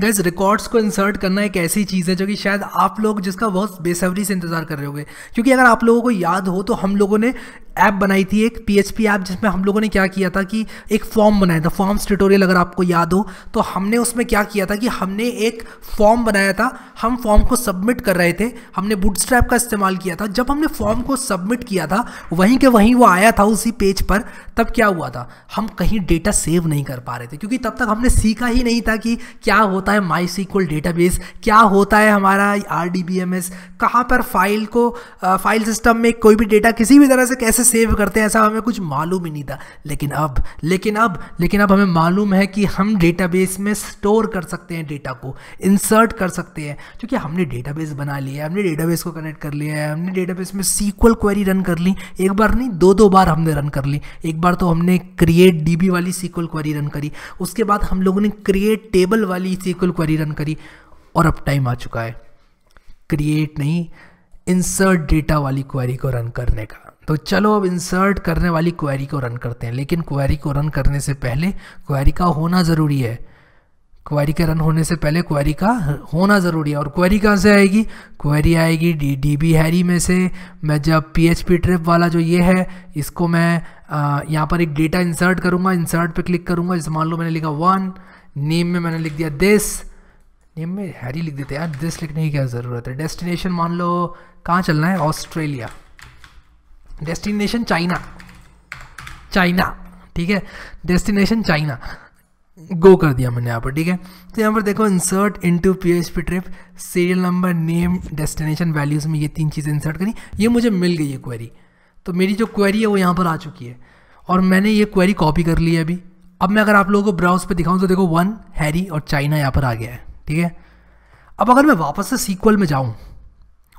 gas records को insert करना एक ऐसी चीज़ है जो कि शायद आप लोग जिसका बहुत बेसब्री से इंतज़ार कर रहे होंगे क्योंकि अगर आप लोगों को याद हो तो हम लोगों ने ऐप बनाई थी एक पी एच पी ऐप जिसमें हम लोगों ने क्या किया था कि एक फॉर्म बनाया था फॉर्म्स ट्यूटोरियल अगर आपको याद हो तो हमने उसमें क्या किया था कि हमने एक फॉर्म बनाया था हम फॉर्म को सबमिट कर रहे थे हमने स्ट्रैप का इस्तेमाल किया था जब हमने फॉर्म को सबमिट किया था वहीं के वहीं वो आया था उसी पेज पर तब क्या हुआ था हम कहीं डेटा सेव नहीं कर पा रहे थे क्योंकि तब तक हमने सीखा ही नहीं था कि क्या होता है माई सीक्वल डेटाबेस क्या होता है हमारा R D B M S कहाँ पर फाइल को फाइल सिस्टम में कोई भी डेटा किसी भी तरह से कैसे सेव करते हैं ऐसा हमें कुछ मालूम ही नहीं था लेकिन अब लेकिन अब लेकिन अब हमें मालूम है कि हम डेटाबेस में स्टोर कर सकते हैं डेटा को इंसर्ट कर सकते हैं क्योंकि हमने डेटाबेस बना लिया है हमने डेटाबेस को कनेक्ट कर लिया है हमने डेटाबेस में सीक्वल क्वेरी रन कर ली एक बार नहीं दो दो बार हमने रन कर ली एक बार बार तो हमने क्रिएट डीबी वाली सीक्वल क्वेरी रन करी उसके बाद हम लोगों ने क्रिएट टेबल वाली सीक्वल क्वेरी रन करी और अब टाइम आ चुका है क्रिएट नहीं इंसर्ट डेटा वाली क्वेरी को रन करने का तो चलो अब इंसर्ट करने वाली क्वेरी को रन करते हैं लेकिन क्वेरी को रन करने से पहले क्वेरी का होना ज़रूरी है क्वेरी के रन होने से पहले क्वेरी का होना ज़रूरी है और क्वेरी कहाँ से आएगी क्वेरी आएगी डी डी बी हैरी में से मैं जब पी एच पी ट्रिप वाला जो ये है इसको मैं यहाँ पर एक डेटा इंसर्ट करूँगा इंसर्ट पे क्लिक करूँगा जैसे मान लो मैंने लिखा वन नेम में मैंने लिख दिया दिस नेम में हैरी लिख देते यार दिस लिखने की क्या ज़रूरत है डेस्टिनेशन मान लो कहाँ चलना है ऑस्ट्रेलिया डेस्टिनेशन चाइना चाइना ठीक है डेस्टिनेशन चाइना गो कर दिया मैंने यहाँ पर ठीक है तो यहाँ पर देखो insert into PHP trip serial number name destination values में ये तीन चीज़ें इंसर्ट करी ये मुझे मिल गई है क्वेरी तो मेरी जो क्वेरी है वो यहाँ पर आ चुकी है और मैंने ये क्वेरी कॉपी कर ली है अभी अब मैं अगर आप लोगों को ब्राउज पर दिखाऊँ तो देखो वन हैरी और चाइना यहाँ पर आ गया है ठीक है अब अगर मैं वापस से सीक्वल में जाऊँ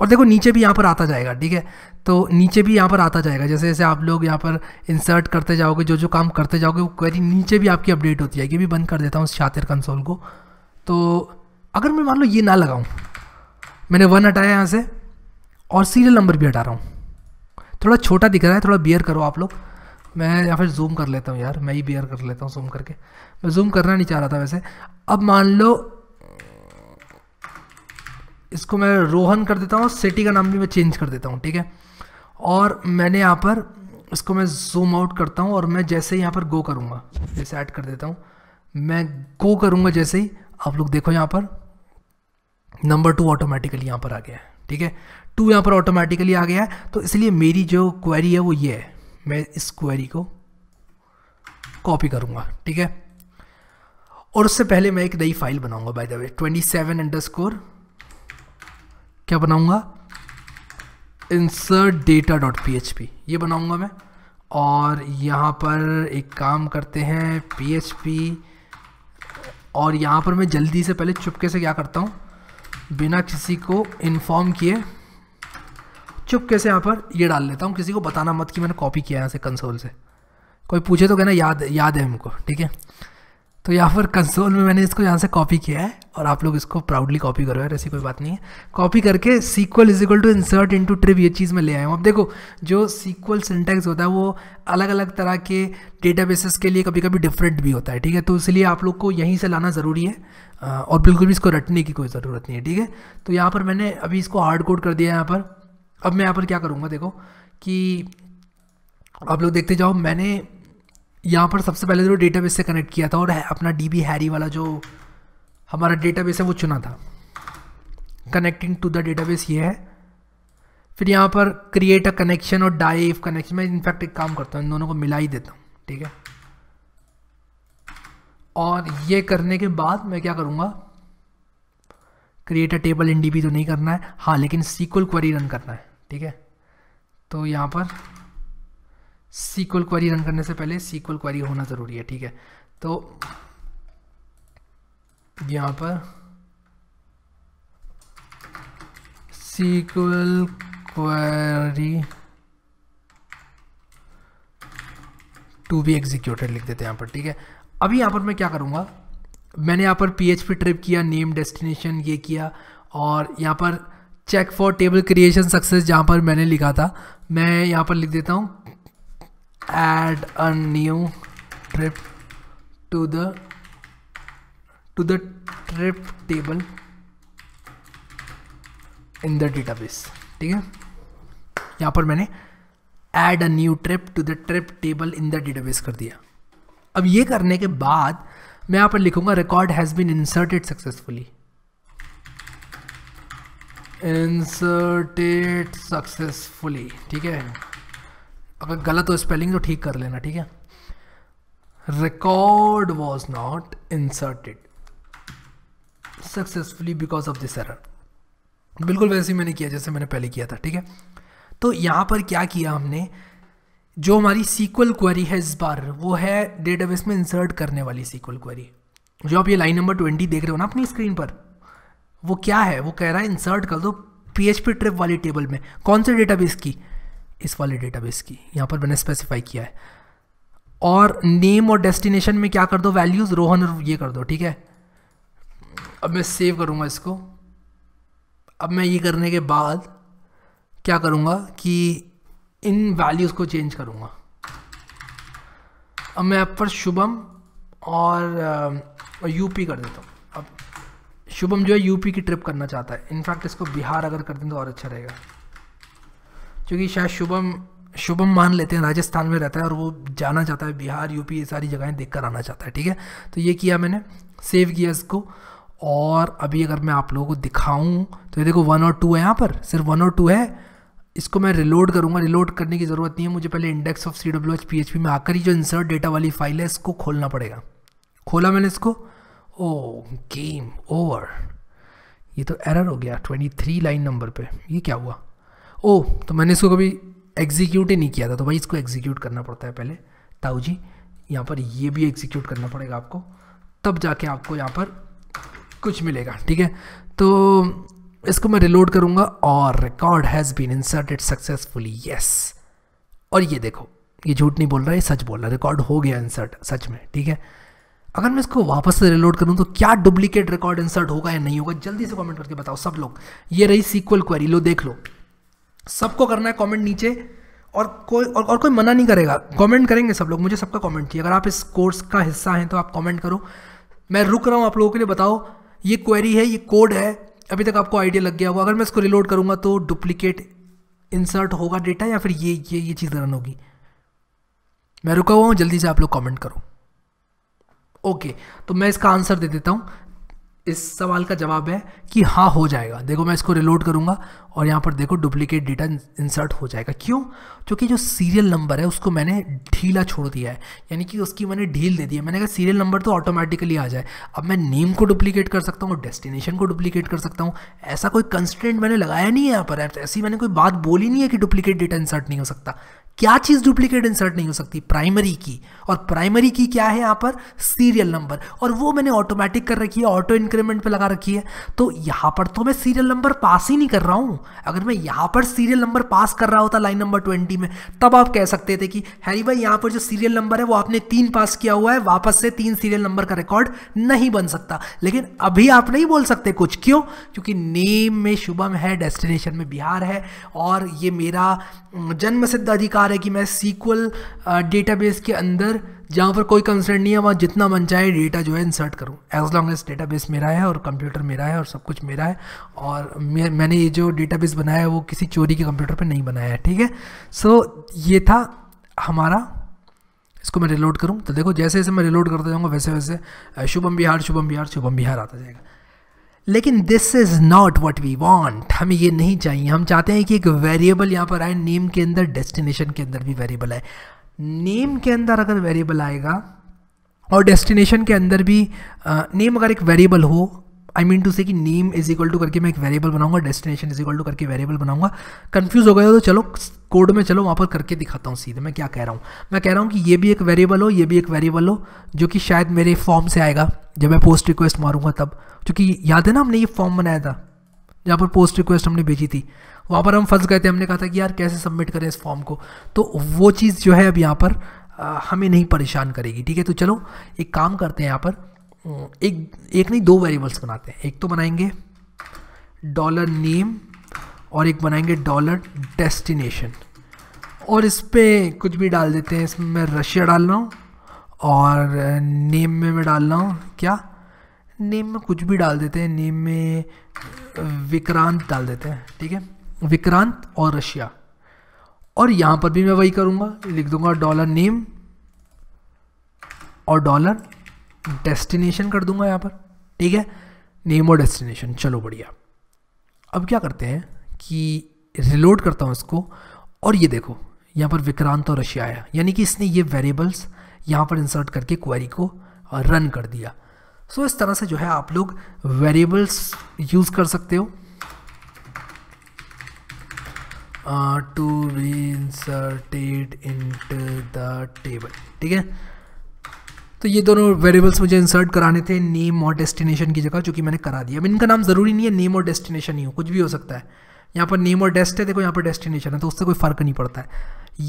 और देखो नीचे भी यहाँ पर आता जाएगा ठीक है तो नीचे भी यहाँ पर आता जाएगा जैसे जैसे आप लोग यहाँ पर इंसर्ट करते जाओगे जो जो काम करते जाओगे वो क्वेरी नीचे भी आपकी अपडेट होती है ये भी बंद कर देता हूँ उस शातिर कंसोल को तो अगर मैं मान लो ये ना लगाऊँ मैंने वन हटाया यहाँ से और सीरियल नंबर भी हटा रहा हूँ थोड़ा छोटा दिख रहा है थोड़ा बियर करो आप लोग मैं या फिर जूम कर लेता हूँ यार मैं ही बियर कर लेता हूँ जूम करके मैं जूम करना नहीं चाह रहा था वैसे अब मान लो इसको मैं रोहन कर देता हूँ सिटी का नाम भी मैं चेंज कर देता हूँ ठीक है और मैंने यहाँ पर इसको मैं जूम आउट करता हूँ और मैं जैसे ही यहाँ पर गो करूँगा जैसे ऐड कर देता हूँ मैं गो करूँगा जैसे ही आप लोग देखो यहाँ पर नंबर टू ऑटोमेटिकली यहाँ पर आ गया है ठीक है टू यहाँ पर ऑटोमेटिकली आ गया है तो इसलिए मेरी जो क्वेरी है वो ये है मैं इस क्वेरी को कॉपी करूँगा ठीक है और उससे पहले मैं एक नई फाइल बनाऊँगा by the way twenty seven underscore क्या बनाऊँगा insert data dot P H P ये बनाऊँगा मैं और यहाँ पर एक काम करते हैं पी एच पी और यहाँ पर मैं जल्दी से पहले चुपके से क्या करता हूँ बिना किसी को इन्फॉर्म किए चुपके से यहाँ पर ये डाल लेता हूँ किसी को बताना मत कि मैंने कॉपी किया यहाँ से कंसोल से कोई पूछे तो कहना याद याद है हमको ठीक है तो यहाँ पर कंसोल में मैंने इसको यहाँ से कॉपी किया है और आप लोग इसको प्राउडली कॉपी करो यार ऐसी कोई बात नहीं है कॉपी करके SQL is equal to insert to trip ये चीज़ में ले आया हूँ अब देखो जो सीक्वल सिंटेक्स होता है वो अलग अलग तरह के डेटाबेसेस के लिए कभी कभी डिफरेंट भी होता है ठीक है तो इसलिए आप लोग को यहीं से लाना ज़रूरी है और बिल्कुल भी इसको रटने की कोई ज़रूरत नहीं है ठीक है तो यहाँ पर मैंने अभी इसको हार्ड कोड कर दिया है यहाँ पर अब मैं यहाँ पर क्या करूँगा देखो कि आप लोग देखते जाओ मैंने यहाँ पर सबसे पहले जो तो डेटा से कनेक्ट किया था और अपना डी बी हैरी वाला जो हमारा डेटा है वो चुना था कनेक्टिंग टू द बेस ये है फिर यहाँ पर क्रिएट अ कनेक्शन और डाइव कनेक्शन मैं इनफैक्ट एक काम करता हूँ इन दोनों को मिला ही देता हूँ ठीक है और ये करने के बाद मैं क्या करूँगा create a table in D तो नहीं करना है हाँ लेकिन सीक्वल क्वेरी रन करना है ठीक है तो यहाँ पर सीक्वल क्वारी रन करने से पहले सीक्वल क्वारी होना ज़रूरी है ठीक है तो यहाँ पर SQL query to be executed लिख देते हैं यहाँ पर ठीक है अभी यहाँ पर मैं क्या करूँगा मैंने यहाँ पर पी एच पी ट्रिप किया नेम डेस्टिनेशन ये किया और यहाँ पर check for table creation success जहाँ पर मैंने लिखा था मैं यहाँ पर लिख देता हूँ add a new trip to the to the trip table in the database ठीक है यहाँ पर मैंने add a new trip to the trip table in the database कर दिया अब ये करने के बाद मैं यहाँ पर लिखूँगा record has been inserted successfully inserted successfully ठीक है अगर गलत हो स्पेलिंग तो ठीक कर लेना ठीक है record was not inserted successfully because of this error बिल्कुल वैसे ही मैंने किया जैसे मैंने पहले किया था ठीक है तो यहाँ पर क्या किया हमने जो हमारी सीक्वल क्वेरी है इस बार वो है डेटाबेस में इंसर्ट करने वाली सीक्वल क्वेरी जो आप ये लाइन नंबर ट्वेंटी देख रहे हो ना अपनी स्क्रीन पर वो क्या है वो कह रहा है इंसर्ट कर दो पी एच पी ट्रिप वाली टेबल में कौन से डेटाबेस की इस वाले डेटाबेस की यहाँ पर मैंने स्पेसिफाई किया है और नेम और डेस्टिनेशन में क्या कर दो वैल्यूज़ रोहन और ये कर दो ठीक है अब मैं सेव करूँगा इसको अब मैं ये करने के बाद क्या करूँगा कि इन वैल्यूज़ को चेंज करूँगा अब मैं अपर पर शुभम और यूपी कर देता हूँ अब शुभम जो है यूपी की ट्रिप करना चाहता है इनफैक्ट इसको बिहार अगर कर दें तो और अच्छा रहेगा क्योंकि शायद शुभम शुभम मान लेते हैं राजस्थान में रहता है और वो जाना चाहता है बिहार यूपी ये सारी जगहें देख कर आना चाहता है ठीक है तो ये किया मैंने सेव किया इसको और अभी अगर मैं आप लोगों को दिखाऊं तो ये देखो वन और टू है यहाँ पर सिर्फ वन और टू है इसको मैं रिलोड करूँगा रिलोड करने की ज़रूरत नहीं है मुझे पहले index of C W H P H P में आकर ही जो इंसर्ट डेटा वाली फाइल है इसको खोलना पड़ेगा खोला मैंने इसको ओ गेम ओवर ये तो एरर हो गया ट्वेंटी थ्री लाइन नंबर पे ये क्या हुआ ओ oh, तो मैंने इसको कभी एग्जीक्यूट ही नहीं किया था तो भाई इसको एग्जीक्यूट करना पड़ता है पहले ताऊ जी यहाँ पर ये भी एग्जीक्यूट करना पड़ेगा आपको तब जाके आपको यहाँ पर कुछ मिलेगा ठीक है तो इसको मैं रिलोड करूँगा और record has been inserted successfully yes और ये देखो ये झूठ नहीं बोल रहा है सच बोल रहा है रिकॉर्ड हो गया इंसर्ट सच में ठीक है अगर मैं इसको वापस से रिलोड करूँ तो क्या डुप्लीकेट रिकॉर्ड इंसर्ट होगा या नहीं होगा जल्दी से कमेंट करके बताओ सब लोग ये रही सीक्वल क्वेरी लो देख लो सबको करना है कमेंट नीचे और कोई और, और कोई मना नहीं करेगा कमेंट करेंगे सब लोग मुझे सबका कमेंट चाहिए अगर आप इस कोर्स का हिस्सा हैं तो आप कमेंट करो मैं रुक रहा हूँ आप लोगों के लिए बताओ ये क्वेरी है ये कोड है अभी तक आपको आइडिया लग गया होगा अगर मैं इसको रिलोड करूँगा तो डुप्लीकेट इंसर्ट होगा डेटा या फिर ये ये ये चीज़ रन होगी मैं रुका हुआ हूँ जल्दी से आप लोग कमेंट करो ओके तो मैं इसका आंसर दे देता हूँ इस सवाल का जवाब है कि हाँ हो जाएगा देखो मैं इसको रिलोड करूँगा और यहाँ पर देखो डुप्लीकेट डेटा इंसर्ट हो जाएगा क्यों क्योंकि जो सीरियल नंबर है उसको मैंने ढीला छोड़ दिया है यानी कि उसकी मैंने ढील दे दी है मैंने कहा सीरियल नंबर तो ऑटोमेटिकली आ जाए अब मैं नेम को डुप्लीकेट कर सकता हूँ डेस्टिनेशन को डुप्लीकेट कर सकता हूँ ऐसा कोई कंस्टेंट मैंने लगाया नहीं है यहाँ पर ऐसी मैंने कोई बात बोली नहीं है कि डुप्लीकेट डेटा इंसर्ट नहीं हो सकता क्या चीज़ डुप्लीकेट इंसर्ट नहीं हो सकती प्राइमरी की और प्राइमरी की क्या है यहां पर सीरियल नंबर और वो मैंने ऑटोमेटिक कर रखी है ऑटो इंक्रीमेंट पे लगा रखी है तो यहां पर तो मैं सीरियल नंबर पास ही नहीं कर रहा हूं अगर मैं यहां पर सीरियल नंबर पास कर रहा होता लाइन नंबर ट्वेंटी में तब आप कह सकते थे कि हैरी भाई यहां पर जो सीरियल नंबर है वो आपने तीन पास किया हुआ है वापस से तीन सीरियल नंबर का रिकॉर्ड नहीं बन सकता लेकिन अभी आप नहीं बोल सकते कुछ क्यों क्योंकि नेम में शुभम है डेस्टिनेशन में बिहार है और ये मेरा जन्म सिद्ध अधिकार रहा है कि मैं सीक्वल डेटाबेस uh, के अंदर जहाँ पर कोई कंसर्न नहीं है वहाँ जितना मन चाहे डेटा जो है इंसर्ट करूँ एज लॉन्ग एज डेटाबेस मेरा है और कंप्यूटर मेरा है और सब कुछ मेरा है और मैं मैंने ये जो डेटा बनाया है वो किसी चोरी के कंप्यूटर पर नहीं बनाया है ठीक है सो so, ये था हमारा इसको मैं रिलोड करूँ तो देखो जैसे जैसे मैं रिलोड करता जाऊँगा वैसे वैसे uh, शुभम बिहार शुभम बिहार शुभम बिहार आता जाएगा लेकिन this is not what we want हमें ये नहीं चाहिए हम चाहते हैं कि एक वेरिएबल यहाँ पर आए नेम के अंदर डेस्टिनेशन के अंदर भी वेरिएबल आए नेम के अंदर अगर वेरिएबल आएगा और डेस्टिनेशन के अंदर भी नेम अगर एक वेरिएबल हो आई मीन टू से कि नेम इज इक्वल टू करके मैं एक वेरिएबल बनाऊंगा डेस्टिनेशन इज इक्वल टू करके वेरिएबल बनाऊंगा कंफ्यूज हो गया तो चलो कोड में चलो वहाँ पर करके दिखाता हूँ सीधे मैं क्या कह रहा हूँ मैं कह रहा हूँ कि ये भी एक वेरिएबल हो ये भी एक वेरिएबल हो जो कि शायद मेरे फॉर्म से आएगा जब मैं पोस्ट रिक्वेस्ट मारूंगा तब क्योंकि याद है ना हमने ये फॉर्म बनाया था जहाँ पर पोस्ट रिक्वेस्ट हमने भेजी थी वहाँ पर हम फंस गए थे हमने कहा था कि यार कैसे सबमिट करें इस फॉर्म को तो वो चीज़ जो है अब यहाँ पर आ, हमें नहीं परेशान करेगी ठीक है तो चलो एक काम करते हैं यहाँ पर हम्म, एक एक नहीं दो वेरिएबल्स बनाते हैं एक तो बनाएंगे डॉलर नेम और एक बनाएंगे डॉलर डेस्टिनेशन और इस पर कुछ भी डाल देते हैं इसमें मैं रशिया डाल रहा हूँ और नेम में मैं डाल रहा हूँ क्या नेम में कुछ भी डाल देते हैं नेम में विक्रांत डाल देते हैं ठीक है विक्रांत और रशिया और यहाँ पर भी मैं वही करूँगा लिख दूँगा डॉलर नेम और डॉलर डेस्टिनेशन कर दूंगा यहाँ पर ठीक है नेम और डेस्टिनेशन चलो बढ़िया अब क्या करते हैं कि रिलोड करता हूँ इसको और ये देखो यहाँ पर विक्रांत और रशिया आया यानी कि इसने ये वेरिएबल्स यहाँ पर इंसर्ट करके क्वेरी को रन कर दिया सो so, इस तरह से जो है आप लोग वेरिएबल्स यूज़ कर सकते हो टू री इंसर्टेड इन द टेबल ठीक है तो ये दोनों वेरिएबल्स मुझे इंसर्ट कराने थे नेम और डेस्टिनेशन की जगह जो कि मैंने करा दिया अब इनका नाम ज़रूरी नहीं है नेम और डेस्टिनेशन ही हो कुछ भी हो सकता है यहाँ पर नेम और डेस्ट है देखो यहाँ पर डेस्टिनेशन है तो उससे कोई फ़र्क नहीं पड़ता है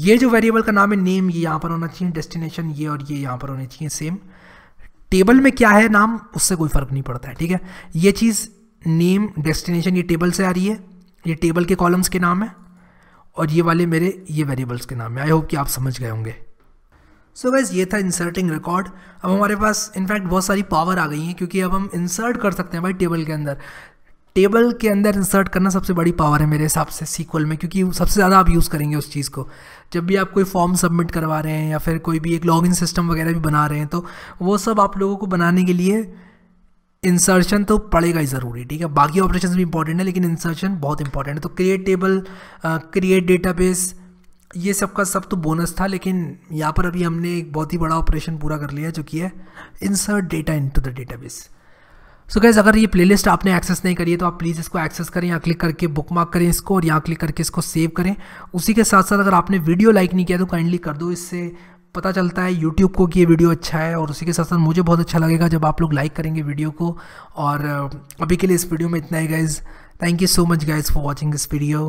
ये जो वेरिएबल का नाम है नेम ये यहाँ पर होना चाहिए डेस्टिनेशन ये और ये यहाँ पर होने चाहिए सेम टेबल में क्या है नाम उससे कोई फ़र्क नहीं पड़ता है ठीक है ये चीज़ नेम डेस्टिनेशन ये टेबल से आ रही है ये टेबल के कॉलम्स के नाम है और ये वाले मेरे ये वेरिएबल्स के नाम है आई होप कि आप समझ गए होंगे सो गैस ये था इंसर्टिंग रिकॉर्ड अब हमारे पास इनफैक्ट बहुत सारी पावर आ गई है क्योंकि अब हम इंसर्ट कर सकते हैं भाई टेबल के अंदर टेबल के अंदर इंसर्ट करना सबसे बड़ी पावर है मेरे हिसाब से सीक्वल में क्योंकि सबसे ज़्यादा आप यूज़ करेंगे उस चीज़ को जब भी आप कोई फॉर्म सबमिट करवा रहे हैं या फिर कोई भी एक लॉगिन सिस्टम वगैरह भी बना रहे हैं तो वो सब आप लोगों को बनाने के लिए इंसर्शन तो पड़ेगा ही ज़रूरी ठीक है बाकी ऑपरेशन भी इंपॉर्टेंट है लेकिन इंसर्शन बहुत इंपॉर्टेंट है तो क्रिएट टेबल क्रिएट डेटाबेस ये सब का सब तो बोनस था लेकिन यहाँ पर अभी हमने एक बहुत ही बड़ा ऑपरेशन पूरा कर लिया जो कि है insert data into the database so guys अगर ये प्लेलिस्ट आपने एक्सेस नहीं करी है तो आप प्लीज़ इसको एक्सेस करें यहाँ क्लिक करके बुक मार्क करें इसको और यहाँ क्लिक करके इसको सेव करें उसी के साथ साथ अगर आपने वीडियो लाइक नहीं किया तो काइंडली कर दो इससे पता चलता है यूट्यूब को कि ये वीडियो अच्छा है और उसी के साथ साथ मुझे बहुत अच्छा लगेगा जब आप लोग लाइक करेंगे वीडियो को और अभी के लिए इस वीडियो में इतना ही guys thank you so much guys for watching this video